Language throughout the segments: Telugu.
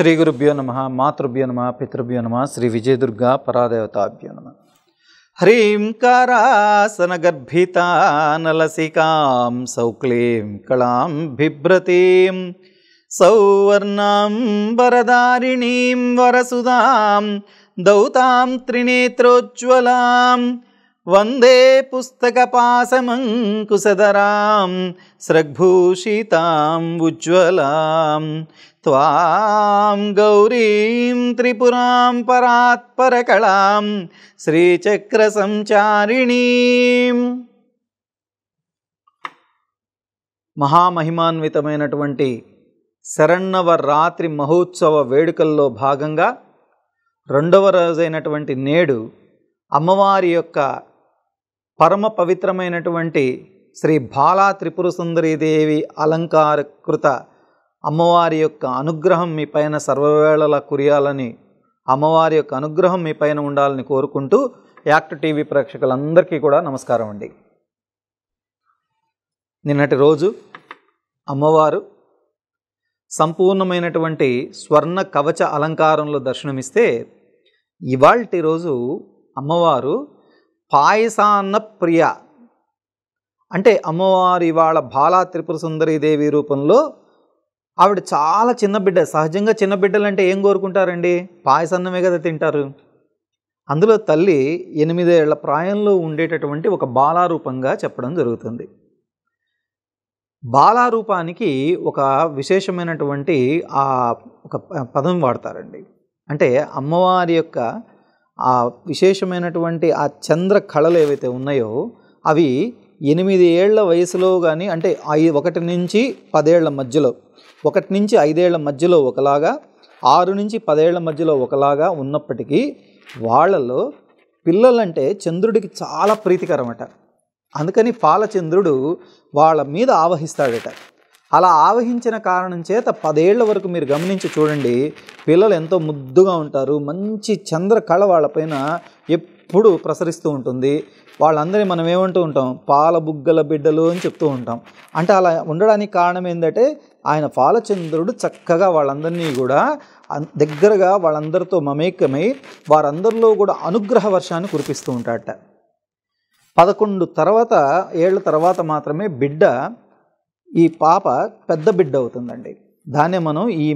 श्रीगुरुभ्यो नमः मातृभ्यो नमः पितृभ्यो नमः श्रीविजयदुर्गा परादेवताभ्यो नमः ह्रीं कारासनगर्भितानलसिकां सौक्लीं कलां बिभ्रतीं सौवर्णां वरदारिणीं वरसुधां दौतां त्रिनेत्रोज्ज्वलां వందే పుస్తకపాశమంకుశధరాం స్రగ్భూషితాం ఉజ్వలాం త్వాం గౌరీం త్రిపురాం పరాత్పరకళాం శ్రీచక్ర సంచారిణీం మహామహిమాన్వితమైనటువంటి శరణవ రాత్రి మహోత్సవ వేడుకల్లో భాగంగా రెండవ రోజైనటువంటి నేడు అమ్మవారి యొక్క పరమ పవిత్రమైనటువంటి శ్రీ బాలా త్రిపుర సుందరీదేవి అలంకారకృత అమ్మవారి యొక్క అనుగ్రహం మీ పైన సర్వవేళలా కురియాలని అమ్మవారి యొక్క అనుగ్రహం మీ పైన ఉండాలని కోరుకుంటూ యాక్ట్ టీవీ ప్రేక్షకులందరికీ కూడా నమస్కారం అండి నిన్నటి రోజు అమ్మవారు సంపూర్ణమైనటువంటి స్వర్ణ కవచ అలంకారంలో దర్శనమిస్తే ఇవాల్టి రోజు అమ్మవారు పాయసాన్న ప్రియ అంటే అమ్మవారు ఇవాళ బాలా త్రిపుర దేవి రూపంలో ఆవిడ చాలా చిన్న బిడ్డ సహజంగా చిన్న బిడ్డలు అంటే ఏం కోరుకుంటారండి పాయసన్నమే కదా తింటారు అందులో తల్లి ఎనిమిదేళ్ల ప్రాయంలో ఉండేటటువంటి ఒక బాలారూపంగా చెప్పడం జరుగుతుంది బాలారూపానికి ఒక విశేషమైనటువంటి ఆ ఒక పదం వాడతారండి అంటే అమ్మవారి యొక్క ఆ విశేషమైనటువంటి ఆ చంద్ర కళలు ఏవైతే ఉన్నాయో అవి ఎనిమిది ఏళ్ల వయసులో కానీ అంటే ఐ ఒకటి నుంచి పదేళ్ల మధ్యలో ఒకటి నుంచి ఐదేళ్ల మధ్యలో ఒకలాగా ఆరు నుంచి పదేళ్ల మధ్యలో ఒకలాగా ఉన్నప్పటికీ వాళ్ళలో పిల్లలంటే చంద్రుడికి చాలా ప్రీతికరమట అందుకని పాలచంద్రుడు వాళ్ళ మీద ఆవహిస్తాడట అలా ఆవహించిన కారణం చేత పదేళ్ల వరకు మీరు గమనించి చూడండి పిల్లలు ఎంతో ముద్దుగా ఉంటారు మంచి చంద్ర కళ వాళ్ళపైన ఎప్పుడు ప్రసరిస్తూ ఉంటుంది వాళ్ళందరినీ మనం ఏమంటూ ఉంటాం పాల బుగ్గల బిడ్డలు అని చెప్తూ ఉంటాం అంటే అలా ఉండడానికి కారణం ఏంటంటే ఆయన పాలచంద్రుడు చక్కగా వాళ్ళందరినీ కూడా దగ్గరగా వాళ్ళందరితో మమేకమై వారందరిలో కూడా అనుగ్రహ వర్షాన్ని కురిపిస్తూ ఉంటాడట పదకొండు తర్వాత ఏళ్ళ తర్వాత మాత్రమే బిడ్డ ఈ పాప పెద్ద బిడ్డ అవుతుందండి దాన్నే మనం ఈ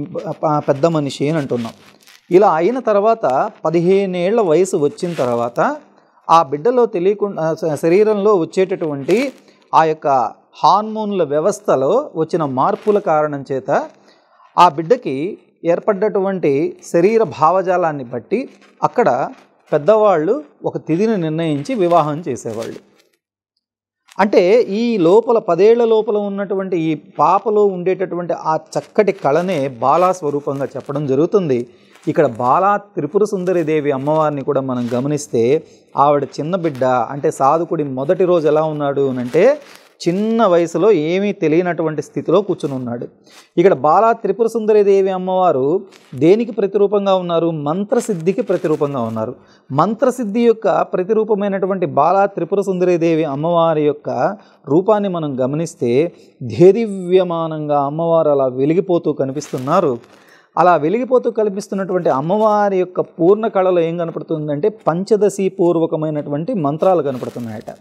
పెద్ద మనిషి అని అంటున్నాం ఇలా అయిన తర్వాత పదిహేనేళ్ల వయసు వచ్చిన తర్వాత ఆ బిడ్డలో తెలియకుండా శరీరంలో వచ్చేటటువంటి ఆ యొక్క హార్మోన్ల వ్యవస్థలో వచ్చిన మార్పుల కారణం చేత ఆ బిడ్డకి ఏర్పడ్డటువంటి శరీర భావజాలాన్ని బట్టి అక్కడ పెద్దవాళ్ళు ఒక తిథిని నిర్ణయించి వివాహం చేసేవాళ్ళు అంటే ఈ లోపల పదేళ్ల లోపల ఉన్నటువంటి ఈ పాపలో ఉండేటటువంటి ఆ చక్కటి కళనే బాలా స్వరూపంగా చెప్పడం జరుగుతుంది ఇక్కడ బాలా త్రిపుర సుందరి దేవి అమ్మవారిని కూడా మనం గమనిస్తే ఆవిడ చిన్న బిడ్డ అంటే సాధుకుడి మొదటి రోజు ఎలా ఉన్నాడు అంటే చిన్న వయసులో ఏమీ తెలియనటువంటి స్థితిలో కూర్చుని ఉన్నాడు ఇక్కడ బాలా త్రిపుర సుందరిదేవి అమ్మవారు దేనికి ప్రతిరూపంగా ఉన్నారు మంత్రసిద్ధికి ప్రతిరూపంగా ఉన్నారు మంత్రసిద్ధి యొక్క ప్రతిరూపమైనటువంటి బాలా త్రిపుర సుందరిదేవి అమ్మవారి యొక్క రూపాన్ని మనం గమనిస్తే ధేదివ్యమానంగా అమ్మవారు అలా వెలిగిపోతూ కనిపిస్తున్నారు అలా వెలిగిపోతూ కనిపిస్తున్నటువంటి అమ్మవారి యొక్క పూర్ణ కళలో ఏం కనపడుతుందంటే పంచదశి పూర్వకమైనటువంటి మంత్రాలు కనపడుతున్నాయట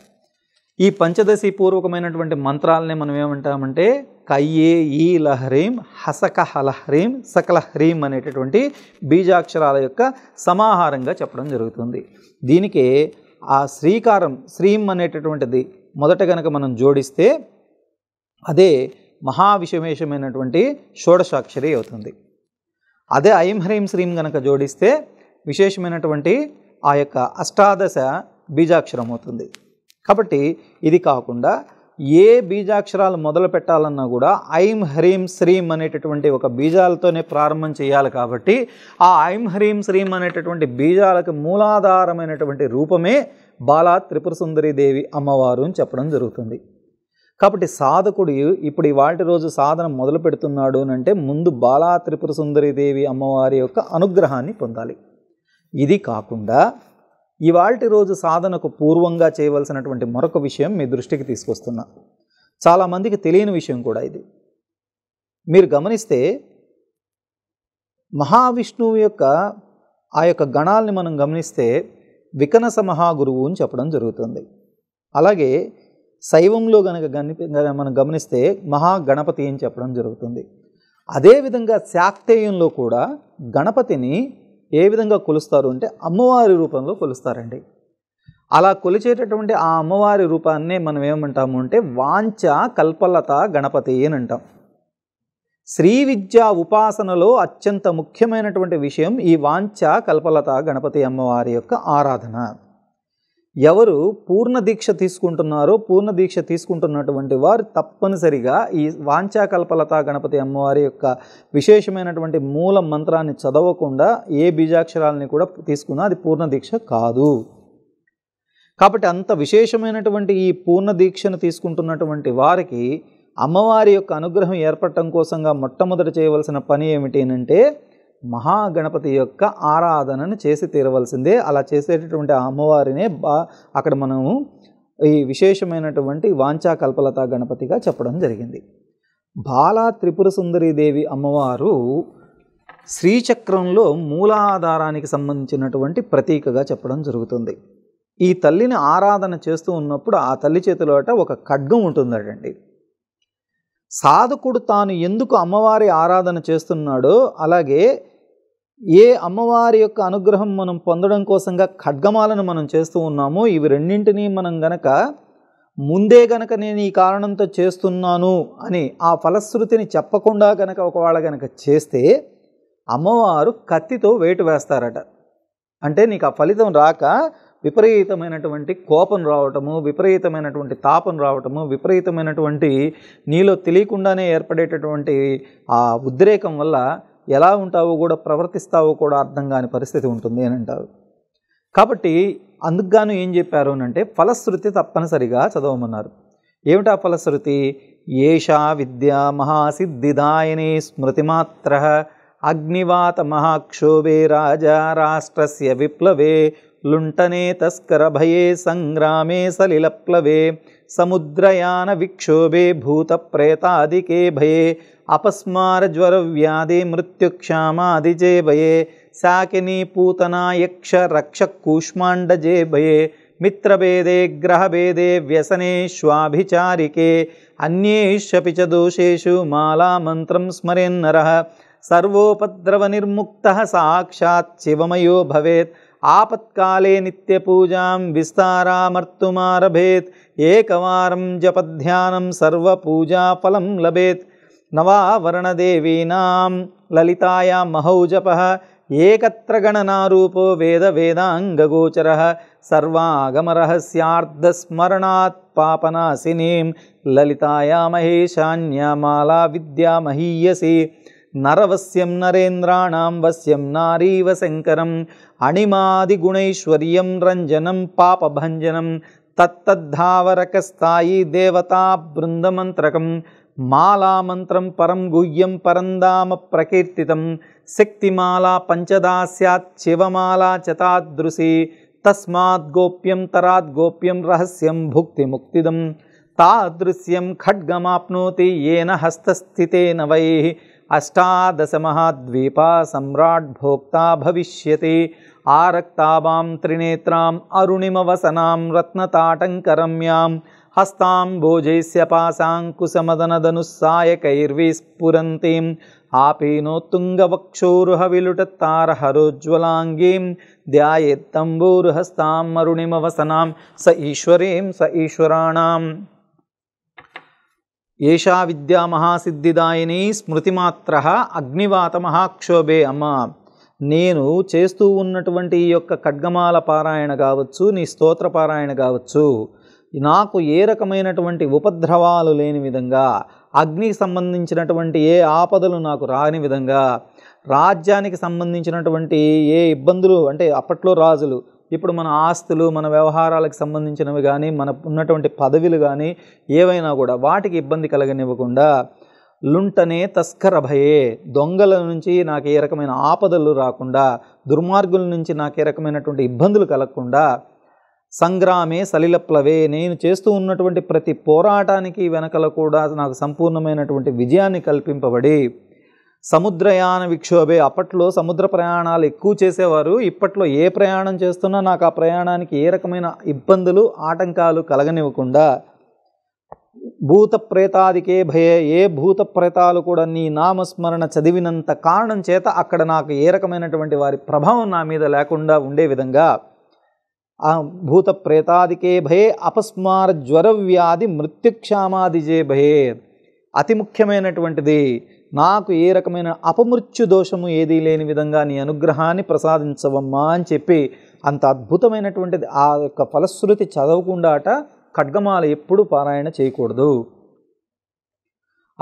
ఈ పంచదశి పూర్వకమైనటువంటి మంత్రాలనే మనం ఏమంటామంటే కయ్యే ఈ లహరీం హసకహ లహరీం సకల హ్రీం అనేటటువంటి బీజాక్షరాల యొక్క సమాహారంగా చెప్పడం జరుగుతుంది దీనికి ఆ శ్రీకారం శ్రీం అనేటటువంటిది మొదట గనక మనం జోడిస్తే అదే మహావిషమేషమైనటువంటి షోడశాక్షరి అవుతుంది అదే ఐం హ్రీం శ్రీం గనక జోడిస్తే విశేషమైనటువంటి ఆ యొక్క అష్టాదశ బీజాక్షరం అవుతుంది కాబట్టి ఇది కాకుండా ఏ బీజాక్షరాలు మొదలు పెట్టాలన్నా కూడా ఐం హ్రీం శ్రీం అనేటటువంటి ఒక బీజాలతోనే ప్రారంభం చేయాలి కాబట్టి ఆ ఐం హ్రీం శ్రీం అనేటటువంటి బీజాలకు మూలాధారమైనటువంటి రూపమే బాలా త్రిపుర సుందరీదేవి అమ్మవారు అని చెప్పడం జరుగుతుంది కాబట్టి సాధకుడు ఇప్పుడు వాటి రోజు సాధన మొదలు పెడుతున్నాడు అంటే ముందు బాలా త్రిపుర సుందరీదేవి అమ్మవారి యొక్క అనుగ్రహాన్ని పొందాలి ఇది కాకుండా ఇవాళ రోజు సాధనకు పూర్వంగా చేయవలసినటువంటి మరొక విషయం మీ దృష్టికి తీసుకొస్తున్నా చాలామందికి తెలియని విషయం కూడా ఇది మీరు గమనిస్తే మహావిష్ణువు యొక్క ఆ యొక్క గణాలని మనం గమనిస్తే వికనస మహాగురువు అని చెప్పడం జరుగుతుంది అలాగే శైవంలో కనుక మనం గమనిస్తే మహాగణపతి అని చెప్పడం జరుగుతుంది అదేవిధంగా శాక్తేయంలో కూడా గణపతిని ఏ విధంగా కొలుస్తారు అంటే అమ్మవారి రూపంలో కొలుస్తారండి అలా కొలిచేటటువంటి ఆ అమ్మవారి రూపాన్నే మనం ఏమంటాము అంటే వాంఛ కల్పలత గణపతి అని అంటాం శ్రీ విద్య ఉపాసనలో అత్యంత ముఖ్యమైనటువంటి విషయం ఈ వాంఛ కల్పలత గణపతి అమ్మవారి యొక్క ఆరాధన ఎవరు పూర్ణ దీక్ష తీసుకుంటున్నారో పూర్ణ దీక్ష తీసుకుంటున్నటువంటి వారు తప్పనిసరిగా ఈ వాంఛాకల్పలత గణపతి అమ్మవారి యొక్క విశేషమైనటువంటి మూల మంత్రాన్ని చదవకుండా ఏ బీజాక్షరాలని కూడా తీసుకున్నా అది పూర్ణ దీక్ష కాదు కాబట్టి అంత విశేషమైనటువంటి ఈ పూర్ణ దీక్షను తీసుకుంటున్నటువంటి వారికి అమ్మవారి యొక్క అనుగ్రహం ఏర్పడటం కోసంగా మొట్టమొదట చేయవలసిన పని ఏమిటి అంటే మహాగణపతి యొక్క ఆరాధనను చేసి తీరవలసిందే అలా చేసేటటువంటి అమ్మవారినే బా అక్కడ మనము ఈ విశేషమైనటువంటి వాంఛాకల్పలత గణపతిగా చెప్పడం జరిగింది బాలా త్రిపుర సుందరీదేవి అమ్మవారు శ్రీచక్రంలో మూలాధారానికి సంబంధించినటువంటి ప్రతీకగా చెప్పడం జరుగుతుంది ఈ తల్లిని ఆరాధన చేస్తూ ఉన్నప్పుడు ఆ తల్లి చేతిలోట ఒక ఖడ్గం ఉంటుందటండి సాధకుడు తాను ఎందుకు అమ్మవారి ఆరాధన చేస్తున్నాడో అలాగే ఏ అమ్మవారి యొక్క అనుగ్రహం మనం పొందడం కోసంగా ఖడ్గమాలను మనం చేస్తూ ఉన్నామో ఇవి రెండింటినీ మనం గనక ముందే గనక నేను ఈ కారణంతో చేస్తున్నాను అని ఆ ఫలశ్రుతిని చెప్పకుండా గనక ఒకవేళ గనక చేస్తే అమ్మవారు కత్తితో వేటు వేస్తారట అంటే నీకు ఆ ఫలితం రాక విపరీతమైనటువంటి కోపం రావటము విపరీతమైనటువంటి తాపం రావటము విపరీతమైనటువంటి నీలో తెలియకుండానే ఏర్పడేటటువంటి ఆ ఉద్రేకం వల్ల ఎలా ఉంటావో కూడా ప్రవర్తిస్తావో కూడా అర్థం కాని పరిస్థితి ఉంటుంది అని అంటారు కాబట్టి అందుకుగాను ఏం చెప్పారు అని అంటే ఫలశ్రుతి తప్పనిసరిగా చదవమన్నారు ఏమిటా ఫలశ్రుతి ఏషా విద్య మహాసిద్ధిదాయనే స్మృతిమాత్ర అగ్నివాత మహాక్షోభే రాజా రాష్ట్రస్య విప్లవే లుంటనే తస్కర భయే సంగ్రామే సలిలప్లవే समुद्रयानविक्षोभे भूतप्रेतादिके भये अपस्मारज्वरव्याधि मृत्युक्षामादिजे भये शाकिनी पूतना यक्ष रक्षकूष्माण्डजे भये मित्रभेदे ग्रहभेदे व्यसने स्वाभिचारिके अन्येष्वपि च दोषेषु मालामन्त्रं स्मरेन्नरः सर्वोपद्रवनिर्मुक्तः साक्षात् शिवमयो भवेत् आपत्काले नित्यपूजां विस्तारामर्तुमारभेत् एकवारं जपध्यानं सर्वपूजाफलं लभेत् नवावरणदेवीनां ललितायां महौ जपः एकत्र गणनारूपो वेदवेदाङ्गगोचरः सर्वागमरहस्यार्धस्मरणात् पापनासिनीं ललितायामहेशान्यमाला विद्यामहीयसी नरवस्यं नरेन्द्राणां वस्यं नारीवशङ्करम् अणिमादिगुणैश्वर्यं रञ्जनं पापभञ्जनं तत्तद्धावरकस्थायी देवताबृन्दमन्त्रकं मालामन्त्रं परं गुह्यं परन्दामप्रकीर्तितं शक्तिमाला पञ्चदास्यात् शिवमाला च तादृशी तस्माद्गोप्यं गोप्यं रहस्यं भुक्तिमुक्तिदं तादृश्यं खड्गमाप्नोति येन हस्तस्थितेन वैः अष्टादशमहाद्वीपा द्वीपा सम्राट् भोक्ता भविष्यति आरक्ताबां त्रिनेत्राम् अरुणिमवसनां रत्नताटङ्करम्यां हस्तां भोजैस्यपाशाङ्कुशमदनदनुःसायकैर्वीस्फुरन्तीम् आपीनोत्तुङ्गवक्षोर्हविलुटतारहरोज्ज्वलाङ्गीं ध्यायेत्तम्बूरुहस्ताम् अरुणिमवसनां स ईश्वरीं स ईश्वराणाम् ఏషా విద్యా మహాసిద్ధిదాయిని స్మృతిమాత్ర అగ్నివాత మహాక్షోభే అమ్మ నేను చేస్తూ ఉన్నటువంటి ఈ యొక్క ఖడ్గమాల పారాయణ కావచ్చు నీ స్తోత్ర పారాయణ కావచ్చు నాకు ఏ రకమైనటువంటి ఉపద్రవాలు లేని విధంగా అగ్నికి సంబంధించినటువంటి ఏ ఆపదలు నాకు రాని విధంగా రాజ్యానికి సంబంధించినటువంటి ఏ ఇబ్బందులు అంటే అప్పట్లో రాజులు ఇప్పుడు మన ఆస్తులు మన వ్యవహారాలకు సంబంధించినవి కానీ మన ఉన్నటువంటి పదవులు కానీ ఏవైనా కూడా వాటికి ఇబ్బంది కలగనివ్వకుండా లుంటనే తస్కర భయే దొంగల నుంచి నాకు ఏ రకమైన ఆపదలు రాకుండా దుర్మార్గుల నుంచి నాకు ఏ రకమైనటువంటి ఇబ్బందులు కలగకుండా సంగ్రామే సలిలప్లవే నేను చేస్తూ ఉన్నటువంటి ప్రతి పోరాటానికి వెనకల కూడా నాకు సంపూర్ణమైనటువంటి విజయాన్ని కల్పింపబడి సముద్రయాన విక్షోభే అప్పట్లో సముద్ర ప్రయాణాలు ఎక్కువ చేసేవారు ఇప్పట్లో ఏ ప్రయాణం చేస్తున్నా నాకు ఆ ప్రయాణానికి ఏ రకమైన ఇబ్బందులు ఆటంకాలు కలగనివ్వకుండా భూత ప్రేతాదికే భయే ఏ భూత ప్రేతాలు కూడా నీ నామస్మరణ చదివినంత కారణం చేత అక్కడ నాకు ఏ రకమైనటువంటి వారి ప్రభావం నా మీద లేకుండా ఉండే విధంగా ఆ భూత ప్రేతాదికే భయే అపస్మార జ్వరవ్యాధి మృత్యుక్షామాదిజే భయే అతి ముఖ్యమైనటువంటిది నాకు ఏ రకమైన అపమృత్యు దోషము ఏదీ లేని విధంగా నీ అనుగ్రహాన్ని ప్రసాదించవమ్మా అని చెప్పి అంత అద్భుతమైనటువంటిది ఆ యొక్క ఫలశ్రుతి చదవకుండా అట ఖడ్గమాల ఎప్పుడూ పారాయణ చేయకూడదు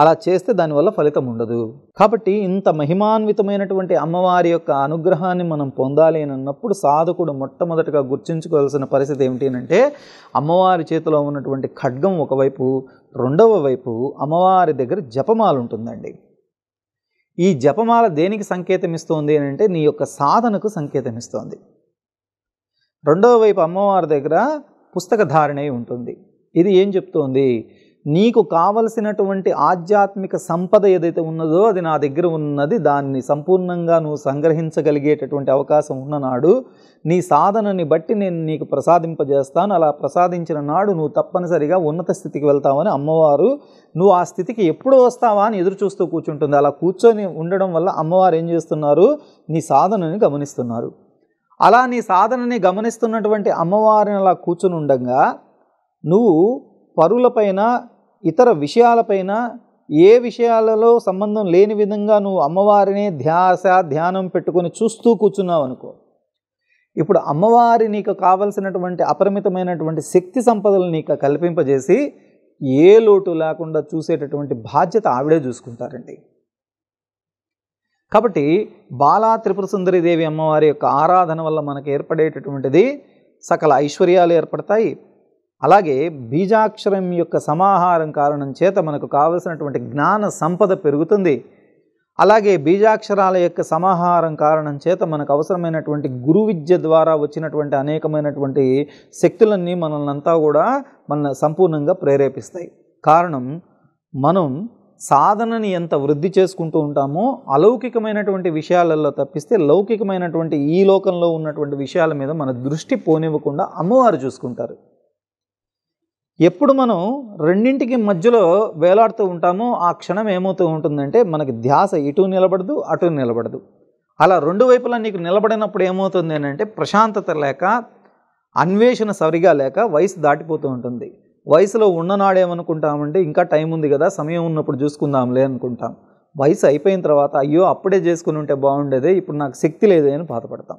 అలా చేస్తే దానివల్ల ఫలితం ఉండదు కాబట్టి ఇంత మహిమాన్వితమైనటువంటి అమ్మవారి యొక్క అనుగ్రహాన్ని మనం పొందాలి అని అన్నప్పుడు సాధకుడు మొట్టమొదటిగా గుర్తించుకోవాల్సిన పరిస్థితి ఏమిటి అంటే అమ్మవారి చేతిలో ఉన్నటువంటి ఖడ్గం ఒకవైపు రెండవ వైపు అమ్మవారి దగ్గర జపమాలు ఉంటుందండి ఈ జపమాల దేనికి సంకేతం ఇస్తోంది అని అంటే నీ యొక్క సాధనకు సంకేతం ఇస్తోంది రెండవ వైపు అమ్మవారి దగ్గర పుస్తక ధారణ ఉంటుంది ఇది ఏం చెప్తోంది నీకు కావలసినటువంటి ఆధ్యాత్మిక సంపద ఏదైతే ఉన్నదో అది నా దగ్గర ఉన్నది దాన్ని సంపూర్ణంగా నువ్వు సంగ్రహించగలిగేటటువంటి అవకాశం ఉన్ననాడు నీ సాధనని బట్టి నేను నీకు ప్రసాదింపజేస్తాను అలా ప్రసాదించిన నాడు నువ్వు తప్పనిసరిగా ఉన్నత స్థితికి వెళ్తావని అమ్మవారు నువ్వు ఆ స్థితికి ఎప్పుడు వస్తావా అని ఎదురు చూస్తూ కూర్చుంటుంది అలా కూర్చొని ఉండడం వల్ల అమ్మవారు ఏం చేస్తున్నారు నీ సాధనని గమనిస్తున్నారు అలా నీ సాధనని గమనిస్తున్నటువంటి అమ్మవారిని అలా కూర్చుని ఉండగా నువ్వు పరులపైన ఇతర విషయాలపైన ఏ విషయాలలో సంబంధం లేని విధంగా నువ్వు అమ్మవారిని ధ్యాస ధ్యానం పెట్టుకొని చూస్తూ కూర్చున్నావు అనుకో ఇప్పుడు అమ్మవారి నీకు కావలసినటువంటి అపరిమితమైనటువంటి శక్తి సంపదలు నీకు కల్పింపజేసి ఏ లోటు లేకుండా చూసేటటువంటి బాధ్యత ఆవిడే చూసుకుంటారండి కాబట్టి బాలా త్రిపుర దేవి అమ్మవారి యొక్క ఆరాధన వల్ల మనకు ఏర్పడేటటువంటిది సకల ఐశ్వర్యాలు ఏర్పడతాయి అలాగే బీజాక్షరం యొక్క సమాహారం కారణం చేత మనకు కావలసినటువంటి జ్ఞాన సంపద పెరుగుతుంది అలాగే బీజాక్షరాల యొక్క సమాహారం కారణం చేత మనకు అవసరమైనటువంటి గురు విద్య ద్వారా వచ్చినటువంటి అనేకమైనటువంటి శక్తులన్నీ మనల్నంతా కూడా మన సంపూర్ణంగా ప్రేరేపిస్తాయి కారణం మనం సాధనని ఎంత వృద్ధి చేసుకుంటూ ఉంటామో అలౌకికమైనటువంటి విషయాలలో తప్పిస్తే లౌకికమైనటువంటి ఈ లోకంలో ఉన్నటువంటి విషయాల మీద మన దృష్టి పోనివ్వకుండా అమ్మవారు చూసుకుంటారు ఎప్పుడు మనం రెండింటికి మధ్యలో వేలాడుతూ ఉంటామో ఆ క్షణం ఏమవుతూ ఉంటుందంటే మనకి ధ్యాస ఇటు నిలబడదు అటు నిలబడదు అలా రెండు వైపులా నీకు నిలబడినప్పుడు ఏమవుతుంది అంటే ప్రశాంతత లేక అన్వేషణ సరిగా లేక వయసు దాటిపోతూ ఉంటుంది వయసులో ఉన్ననాడేమనుకుంటామంటే ఇంకా టైం ఉంది కదా సమయం ఉన్నప్పుడు చూసుకుందాంలే అనుకుంటాం వయసు అయిపోయిన తర్వాత అయ్యో అప్పుడే చేసుకుని ఉంటే బాగుండేదే ఇప్పుడు నాకు శక్తి లేదే అని బాధపడతాం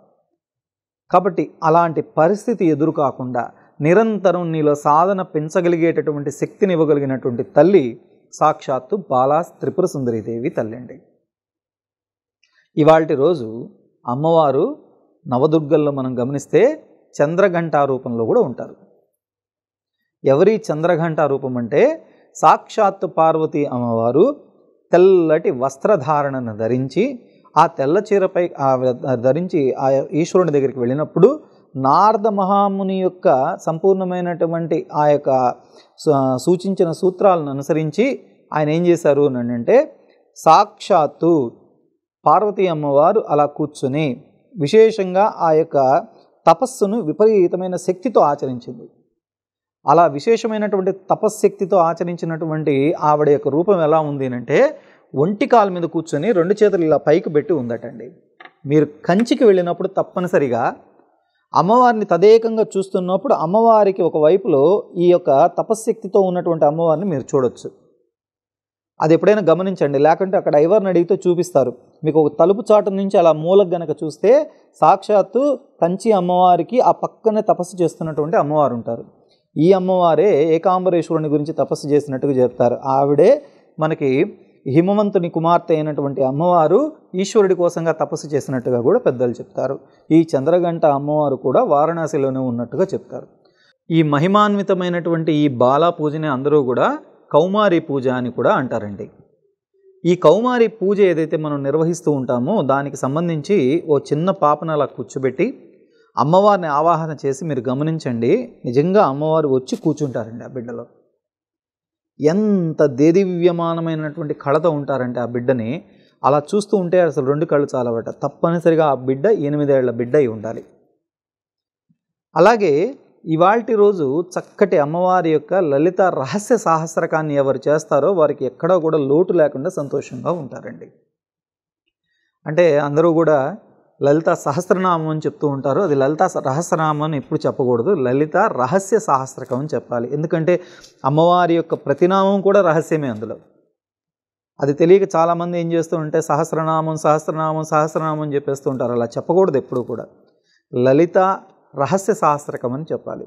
కాబట్టి అలాంటి పరిస్థితి ఎదురు కాకుండా నిరంతరం నీలో సాధన పెంచగలిగేటటువంటి శక్తిని ఇవ్వగలిగినటువంటి తల్లి సాక్షాత్తు బాలా త్రిపుర సుందరీదేవి తల్లి అండి ఇవాళ రోజు అమ్మవారు నవదుర్గల్లో మనం గమనిస్తే చంద్రఘంటా రూపంలో కూడా ఉంటారు ఎవరి చంద్రఘంటా రూపం అంటే సాక్షాత్తు పార్వతి అమ్మవారు తెల్లటి వస్త్రధారణను ధరించి ఆ తెల్ల చీరపై ధరించి ఆ ఈశ్వరుని దగ్గరికి వెళ్ళినప్పుడు నారద మహాముని యొక్క సంపూర్ణమైనటువంటి ఆ యొక్క సూచించిన సూత్రాలను అనుసరించి ఆయన ఏం చేశారు అని అంటే సాక్షాత్తు పార్వతీ అమ్మవారు అలా కూర్చుని విశేషంగా ఆ యొక్క తపస్సును విపరీతమైన శక్తితో ఆచరించింది అలా విశేషమైనటువంటి తపశ్శక్తితో ఆచరించినటువంటి ఆవిడ యొక్క రూపం ఎలా ఉంది అంటే ఒంటి కాలు మీద కూర్చొని రెండు చేతులు ఇలా పైకి పెట్టి ఉందటండి మీరు కంచికి వెళ్ళినప్పుడు తప్పనిసరిగా అమ్మవారిని తదేకంగా చూస్తున్నప్పుడు అమ్మవారికి ఒకవైపులో ఈ యొక్క తపశ్శక్తితో ఉన్నటువంటి అమ్మవారిని మీరు చూడొచ్చు అది ఎప్పుడైనా గమనించండి లేకుంటే అక్కడ ఎవరిని అడిగితే చూపిస్తారు మీకు ఒక తలుపు చాటు నుంచి అలా మూలకు గనక చూస్తే సాక్షాత్తు కంచి అమ్మవారికి ఆ పక్కనే తపస్సు చేస్తున్నటువంటి అమ్మవారు ఉంటారు ఈ అమ్మవారే ఏకాంబరేశ్వరుని గురించి తపస్సు చేసినట్టుగా చెప్తారు ఆవిడే మనకి హిమవంతుని కుమార్తె అయినటువంటి అమ్మవారు ఈశ్వరుడి కోసంగా తపస్సు చేసినట్టుగా కూడా పెద్దలు చెప్తారు ఈ చంద్రగంట అమ్మవారు కూడా వారణాసిలోనే ఉన్నట్టుగా చెప్తారు ఈ మహిమాన్వితమైనటువంటి ఈ బాలా పూజని అందరూ కూడా కౌమారి పూజ అని కూడా అంటారండి ఈ కౌమారి పూజ ఏదైతే మనం నిర్వహిస్తూ ఉంటామో దానికి సంబంధించి ఓ చిన్న పాపనలా అలా కూర్చోబెట్టి అమ్మవారిని ఆవాహన చేసి మీరు గమనించండి నిజంగా అమ్మవారు వచ్చి కూర్చుంటారండి ఆ బిడ్డలో ఎంత దేదివ్యమానమైనటువంటి కళతో ఉంటారంటే ఆ బిడ్డని అలా చూస్తూ ఉంటే అసలు రెండు కళ్ళు చాలవట తప్పనిసరిగా ఆ బిడ్డ ఎనిమిదేళ్ల బిడ్డ అయి ఉండాలి అలాగే ఇవాల్టి రోజు చక్కటి అమ్మవారి యొక్క లలిత రహస్య సాహస్రకాన్ని ఎవరు చేస్తారో వారికి ఎక్కడా కూడా లోటు లేకుండా సంతోషంగా ఉంటారండి అంటే అందరూ కూడా లలిత సహస్రనామం అని చెప్తూ ఉంటారు అది లలిత రహస్రనామం అని ఎప్పుడు చెప్పకూడదు లలిత రహస్య సహస్రకం అని చెప్పాలి ఎందుకంటే అమ్మవారి యొక్క ప్రతినామం కూడా రహస్యమే అందులో అది తెలియక చాలామంది ఏం చేస్తూ ఉంటే సహస్రనామం సహస్రనామం సహస్రనామం అని చెప్పేస్తూ ఉంటారు అలా చెప్పకూడదు ఎప్పుడు కూడా లలిత రహస్య సహస్రకం అని చెప్పాలి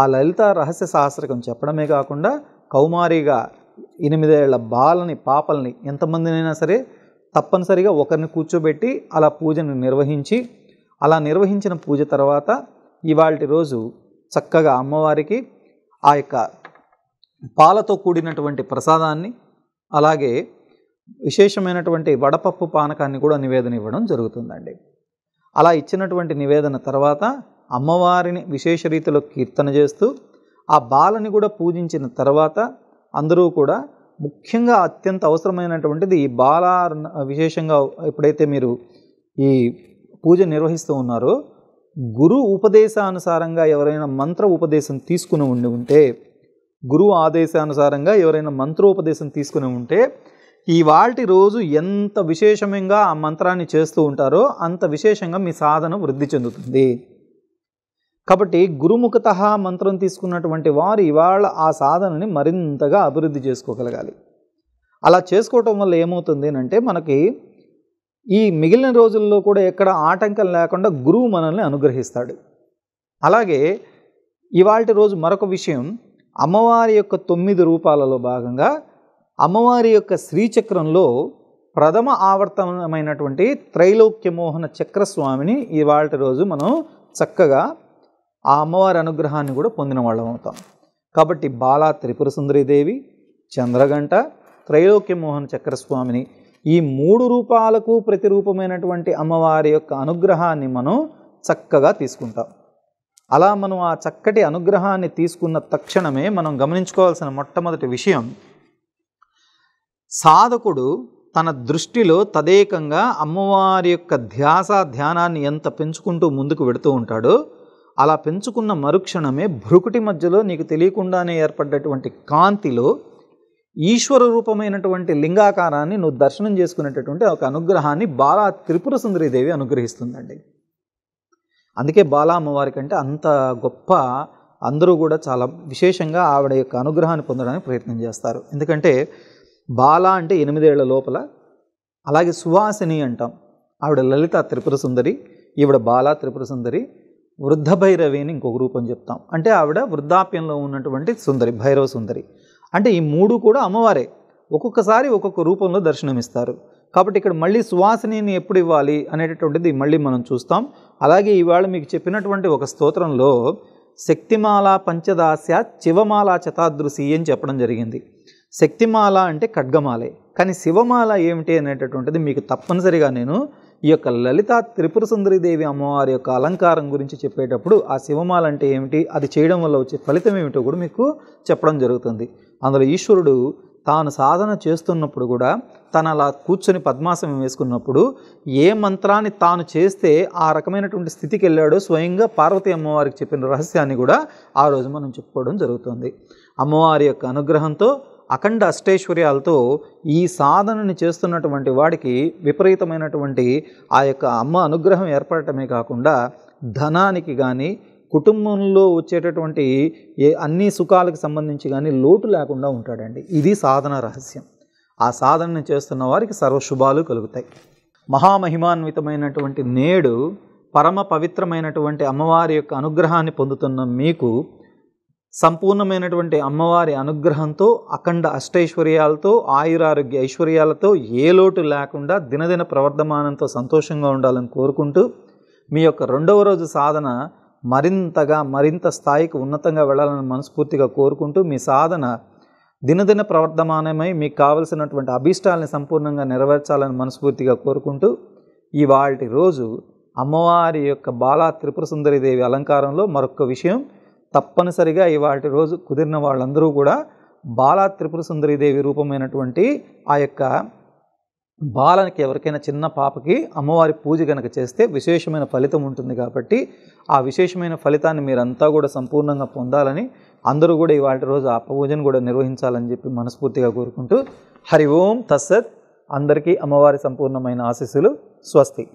ఆ లలిత రహస్య సహస్రకం చెప్పడమే కాకుండా కౌమారిగా ఎనిమిదేళ్ల బాలని పాపల్ని ఎంతమందినైనా సరే తప్పనిసరిగా ఒకరిని కూర్చోబెట్టి అలా పూజను నిర్వహించి అలా నిర్వహించిన పూజ తర్వాత ఇవాళ రోజు చక్కగా అమ్మవారికి ఆ యొక్క పాలతో కూడినటువంటి ప్రసాదాన్ని అలాగే విశేషమైనటువంటి వడపప్పు పానకాన్ని కూడా నివేదన ఇవ్వడం జరుగుతుందండి అలా ఇచ్చినటువంటి నివేదన తర్వాత అమ్మవారిని విశేష రీతిలో కీర్తన చేస్తూ ఆ బాలని కూడా పూజించిన తర్వాత అందరూ కూడా ముఖ్యంగా అత్యంత అవసరమైనటువంటిది ఈ బాల విశేషంగా ఎప్పుడైతే మీరు ఈ పూజ నిర్వహిస్తూ ఉన్నారో గురు ఉపదేశానుసారంగా ఎవరైనా మంత్ర ఉపదేశం తీసుకుని ఉండి ఉంటే గురువు ఆదేశానుసారంగా ఎవరైనా మంత్రోపదేశం తీసుకుని ఉంటే ఇవాటి రోజు ఎంత విశేషంగా ఆ మంత్రాన్ని చేస్తూ ఉంటారో అంత విశేషంగా మీ సాధన వృద్ధి చెందుతుంది కాబట్టి గురుముఖత మంత్రం తీసుకున్నటువంటి వారు ఇవాళ ఆ సాధనని మరింతగా అభివృద్ధి చేసుకోగలగాలి అలా చేసుకోవటం వల్ల ఏమవుతుంది అంటే మనకి ఈ మిగిలిన రోజుల్లో కూడా ఎక్కడ ఆటంకం లేకుండా గురువు మనల్ని అనుగ్రహిస్తాడు అలాగే ఇవాళ రోజు మరొక విషయం అమ్మవారి యొక్క తొమ్మిది రూపాలలో భాగంగా అమ్మవారి యొక్క శ్రీచక్రంలో ప్రథమ ఆవర్తనమైనటువంటి త్రైలోక్యమోహన చక్రస్వామిని ఇవాళ రోజు మనం చక్కగా ఆ అమ్మవారి అనుగ్రహాన్ని కూడా పొందిన వాళ్ళం అవుతాం కాబట్టి బాల త్రిపుర సుందరీదేవి చంద్రగంట త్రైలోక్యమోహన్ చక్రస్వామిని ఈ మూడు రూపాలకు ప్రతిరూపమైనటువంటి అమ్మవారి యొక్క అనుగ్రహాన్ని మనం చక్కగా తీసుకుంటాం అలా మనం ఆ చక్కటి అనుగ్రహాన్ని తీసుకున్న తక్షణమే మనం గమనించుకోవాల్సిన మొట్టమొదటి విషయం సాధకుడు తన దృష్టిలో తదేకంగా అమ్మవారి యొక్క ధ్యాస ధ్యానాన్ని ఎంత పెంచుకుంటూ ముందుకు వెడుతూ ఉంటాడో అలా పెంచుకున్న మరుక్షణమే భ్రుకుటి మధ్యలో నీకు తెలియకుండానే ఏర్పడ్డటువంటి కాంతిలో ఈశ్వర రూపమైనటువంటి లింగాకారాన్ని నువ్వు దర్శనం చేసుకునేటటువంటి ఒక అనుగ్రహాన్ని బాలా త్రిపుర సుందరీదేవి అనుగ్రహిస్తుందండి అందుకే బాల అమ్మవారి కంటే అంత గొప్ప అందరూ కూడా చాలా విశేషంగా ఆవిడ యొక్క అనుగ్రహాన్ని పొందడానికి ప్రయత్నం చేస్తారు ఎందుకంటే బాల అంటే ఎనిమిదేళ్ల లోపల అలాగే సువాసిని అంటాం ఆవిడ లలిత త్రిపుర సుందరి ఈవిడ బాల త్రిపుర సుందరి వృద్ధ భైరవి అని ఇంకొక రూపం చెప్తాం అంటే ఆవిడ వృద్ధాప్యంలో ఉన్నటువంటి సుందరి భైరవ సుందరి అంటే ఈ మూడు కూడా అమ్మవారే ఒక్కొక్కసారి ఒక్కొక్క రూపంలో దర్శనమిస్తారు కాబట్టి ఇక్కడ మళ్ళీ సువాసినిని ఎప్పుడు ఇవ్వాలి అనేటటువంటిది మళ్ళీ మనం చూస్తాం అలాగే ఇవాళ మీకు చెప్పినటువంటి ఒక స్తోత్రంలో శక్తిమాల పంచదాస్య శివమాల చతాదృశి అని చెప్పడం జరిగింది శక్తిమాల అంటే ఖడ్గమాలే కానీ శివమాల ఏమిటి అనేటటువంటిది మీకు తప్పనిసరిగా నేను ఈ యొక్క లలిత త్రిపుర సుందరీదేవి అమ్మవారి యొక్క అలంకారం గురించి చెప్పేటప్పుడు ఆ శివమాల అంటే ఏమిటి అది చేయడం వల్ల వచ్చే ఫలితం ఏమిటో కూడా మీకు చెప్పడం జరుగుతుంది అందులో ఈశ్వరుడు తాను సాధన చేస్తున్నప్పుడు కూడా తను అలా కూర్చొని పద్మాసనం వేసుకున్నప్పుడు ఏ మంత్రాన్ని తాను చేస్తే ఆ రకమైనటువంటి స్థితికి వెళ్ళాడో స్వయంగా పార్వతి అమ్మవారికి చెప్పిన రహస్యాన్ని కూడా ఆ రోజు మనం చెప్పుకోవడం జరుగుతుంది అమ్మవారి యొక్క అనుగ్రహంతో అఖండ అష్టైశ్వర్యాలతో ఈ సాధనని చేస్తున్నటువంటి వాడికి విపరీతమైనటువంటి ఆ యొక్క అమ్మ అనుగ్రహం ఏర్పడటమే కాకుండా ధనానికి కానీ కుటుంబంలో వచ్చేటటువంటి ఏ అన్ని సుఖాలకు సంబంధించి కానీ లోటు లేకుండా ఉంటాడండి ఇది సాధన రహస్యం ఆ సాధనని చేస్తున్న వారికి సర్వశుభాలు కలుగుతాయి మహామహిమాన్వితమైనటువంటి నేడు పరమ పవిత్రమైనటువంటి అమ్మవారి యొక్క అనుగ్రహాన్ని పొందుతున్న మీకు సంపూర్ణమైనటువంటి అమ్మవారి అనుగ్రహంతో అఖండ అష్టైశ్వర్యాలతో ఆయురారోగ్య ఐశ్వర్యాలతో ఏ లోటు లేకుండా దినదిన ప్రవర్ధమానంతో సంతోషంగా ఉండాలని కోరుకుంటూ మీ యొక్క రెండవ రోజు సాధన మరింతగా మరింత స్థాయికి ఉన్నతంగా వెళ్ళాలని మనస్ఫూర్తిగా కోరుకుంటూ మీ సాధన దినదిన ప్రవర్ధమానమై మీకు కావలసినటువంటి అభీష్టాలని సంపూర్ణంగా నెరవేర్చాలని మనస్ఫూర్తిగా కోరుకుంటూ ఇవాటి రోజు అమ్మవారి యొక్క బాలా త్రిపుర సుందరిదేవి అలంకారంలో మరొక విషయం తప్పనిసరిగా ఇవాటి రోజు కుదిరిన వాళ్ళందరూ కూడా బాలా త్రిపుర సుందరీదేవి రూపమైనటువంటి ఆ యొక్క బాలనికి ఎవరికైనా చిన్న పాపకి అమ్మవారి పూజ కనుక చేస్తే విశేషమైన ఫలితం ఉంటుంది కాబట్టి ఆ విశేషమైన ఫలితాన్ని మీరంతా కూడా సంపూర్ణంగా పొందాలని అందరూ కూడా ఇవాళ రోజు ఆ పూజను కూడా నిర్వహించాలని చెప్పి మనస్ఫూర్తిగా కోరుకుంటూ హరి ఓం తస్సత్ అందరికీ అమ్మవారి సంపూర్ణమైన ఆశీస్సులు స్వస్తి